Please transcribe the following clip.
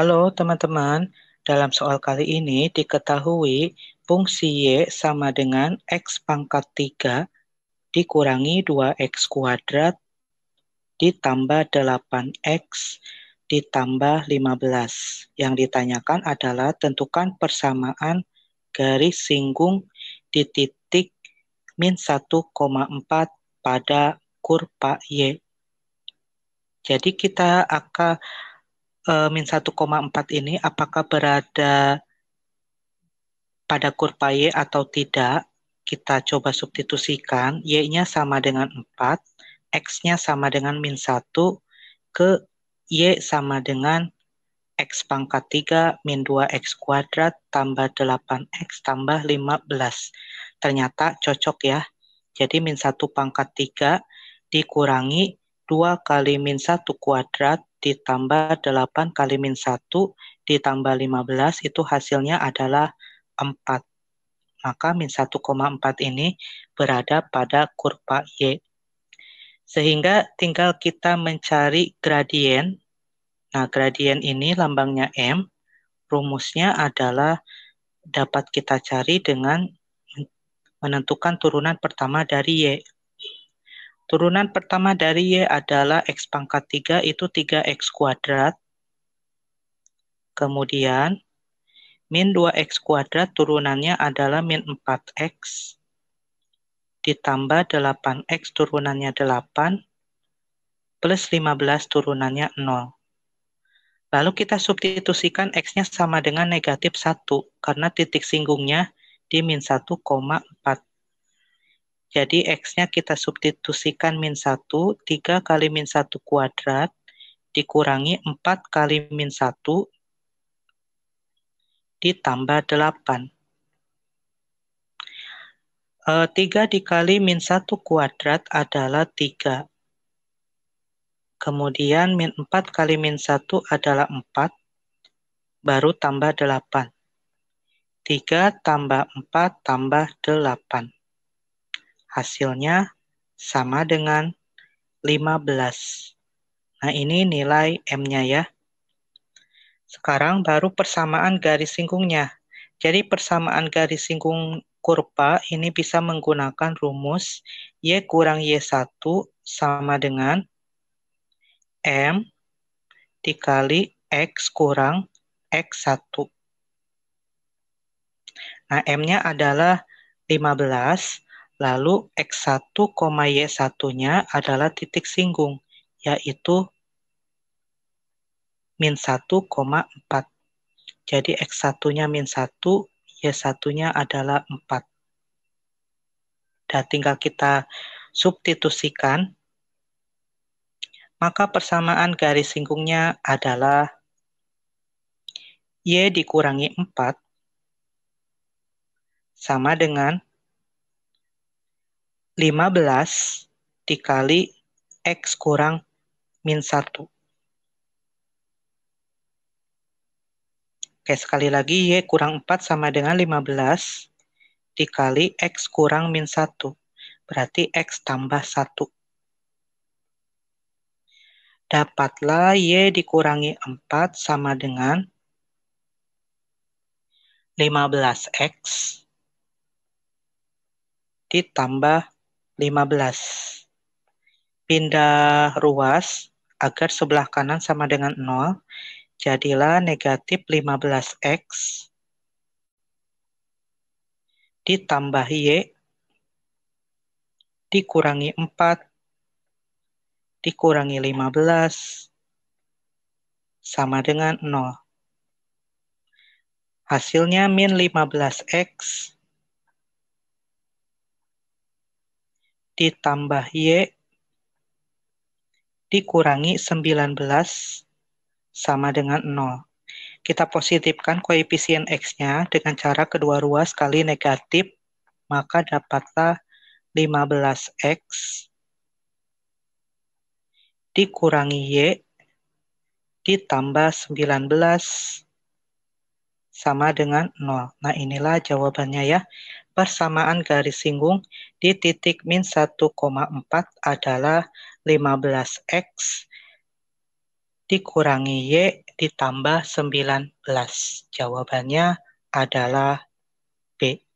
Halo teman-teman, dalam soal kali ini diketahui fungsi Y sama dengan X pangkat 3 dikurangi 2X kuadrat ditambah 8X ditambah 15. Yang ditanyakan adalah tentukan persamaan garis singgung di titik min 1,4 pada kurva Y. Jadi kita akan Eh, min 1,4 ini apakah berada pada kurva Y atau tidak, kita coba substitusikan. Y-nya sama dengan 4, X-nya sama dengan min 1, ke Y sama dengan X pangkat 3 min 2X kuadrat tambah 8X tambah 15. Ternyata cocok ya. Jadi min 1 pangkat 3 dikurangi 2 kali min 1 kuadrat ditambah 8 kali min 1 ditambah 15 itu hasilnya adalah 4. Maka min 1,4 ini berada pada kurva Y. Sehingga tinggal kita mencari gradien. Nah, gradien ini lambangnya M. Rumusnya adalah dapat kita cari dengan menentukan turunan pertama dari Y. Turunan pertama dari Y adalah X pangkat 3 itu 3X kuadrat. Kemudian, min 2X kuadrat turunannya adalah min 4X. Ditambah 8X turunannya 8. Plus 15 turunannya 0. Lalu kita substitusikan X-nya sama dengan negatif 1. Karena titik singgungnya di min 1,4 jadi X-nya kita substitusikan min 1, 3 kali min 1 kuadrat, dikurangi 4 kali min 1, ditambah 8. E, 3 dikali min 1 kuadrat adalah 3. Kemudian min 4 kali min 1 adalah 4, baru tambah 8. 3 tambah 4 tambah 8 hasilnya sama dengan 15. Nah, ini nilai M-nya ya. Sekarang baru persamaan garis singgungnya. Jadi persamaan garis singgung kurva ini bisa menggunakan rumus Y kurang Y1 sama dengan M dikali X kurang X1. Nah, M-nya adalah 15. Lalu X1, Y1-nya adalah titik singgung, yaitu min 1, 4. Jadi X1-nya min 1, Y1-nya adalah 4. Dan tinggal kita substitusikan, maka persamaan garis singgungnya adalah Y dikurangi 4 sama dengan 15 dikali X kurang min 1. Oke, sekali lagi Y kurang 4 sama dengan 15 dikali X kurang min 1. Berarti X tambah 1. Dapatlah Y dikurangi 4 sama dengan 15X ditambah 15. Pindah ruas agar sebelah kanan sama dengan 0. Jadilah negatif 15x ditambah y dikurangi 4 dikurangi 15 sama dengan 0. Hasilnya min 15x ditambah Y dikurangi 19 sama dengan 0. Kita positifkan koefisien X-nya dengan cara kedua ruas kali negatif, maka dapatlah 15X dikurangi Y ditambah 19 sama dengan 0. Nah, inilah jawabannya ya persamaan garis singgung di titik min 1,4 adalah 15x dikurangi y ditambah 19. Jawabannya adalah B.